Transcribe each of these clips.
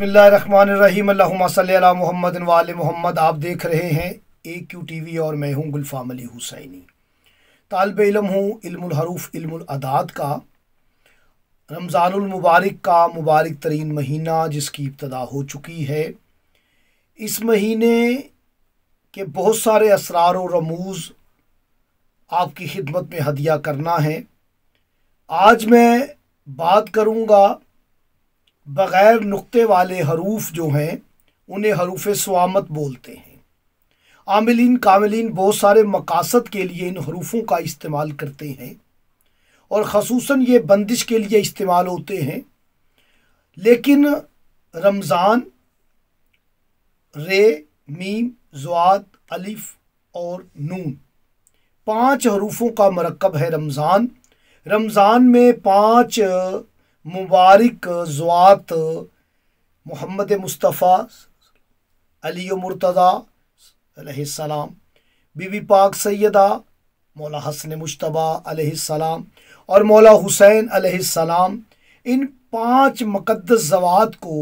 बसमिल्ल मोहम्मद वाल मोहम्मद आप देख रहे हैं ए क्यू टी वी और मैं हूँ गुलफ़ाम अली हुसैनी तालब इलम हूँ इल्मरूफ़ इल्मदात का रमज़ानमबारक का मुबारक तरीन महीना जिसकी इब्तदा हो चुकी है इस महीने के बहुत सारे असरार और रमूज़ आपकी खिदमत में हदिया करना है आज मैं बात करूँगा बग़ैर नुक्ते वाले हरूफ जो हैं उन्हें हरूफ स्वामत बोलते हैं आमिलीन कामिलीन बहुत सारे मकासद के लिए इन हरूफों का इस्तेमाल करते हैं और खसूस ये बंदिश के लिए इस्तेमाल होते हैं लेकिन रमज़ान रे मीम जुआत अलिफ और नून पांच हरूफों का मरकब है रमज़ान रमज़ान में पांच मुबारक ज़वात मोहम्मद मुस्तफ़ा अली मुर्तज़ा बीबी पाक सैदा मौला हसन मुशतबा सलाम और मौला हुसैन सलाम इन पांच मुक़दस जवात को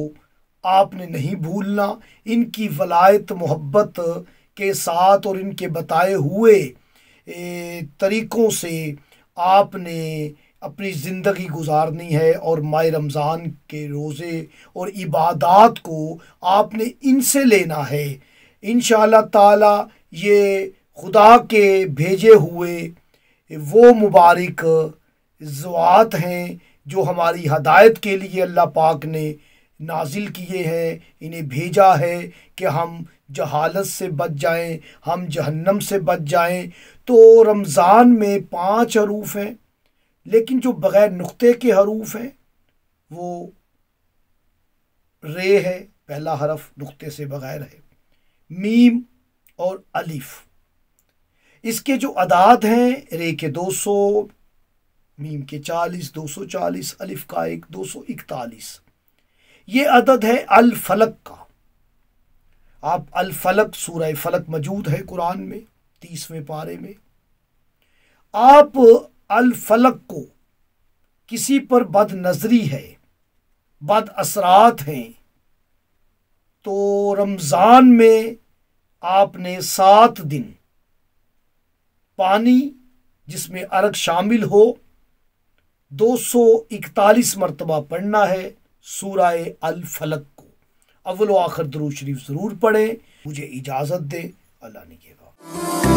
आपने नहीं भूलना इनकी वलायत मोहब्बत के साथ और इनके बताए हुए तरीक़ों से आपने अपनी ज़िंदगी गुजारनी है और माह रमज़ान के रोज़े और इबादत को आपने इनसे लेना है इन ताला ये खुदा के भेजे हुए वो मुबारक जुआत हैं जो हमारी हदायत के लिए अल्लाह पाक ने नाजिल किए हैं इन्हें भेजा है कि हम जहालत से बच जाएं हम जहन्नम से बच जाएं तो रमज़ान में पांच हरूफ हैं लेकिन जो बग़ैर नुक्ते के हरूफ हैं वो रे है पहला हरफ नुक्ते से बग़ैर है मीम और अलीफ इसके जो अदाद हैं रे के दो सौ मीम के चालीस दो सौ चालीस अलिफ का एक दो सौ इकतालीस ये अदद है अलफलक का आप अलफलक सूरह फलक मौजूद है कुरान में तीसवें पारे में आप अलफलक को किसी पर बद नज़री है बद असरात हैं तो रमज़ान में आपने सात दिन पानी जिसमें अर्क शामिल हो दो सौ इकतालीस मरतबा पढ़ना है अल अलफलक को अव्वल आखिर दरू शरीफ ज़रूर पढ़ें मुझे इजाज़त दें अल्लाह ने के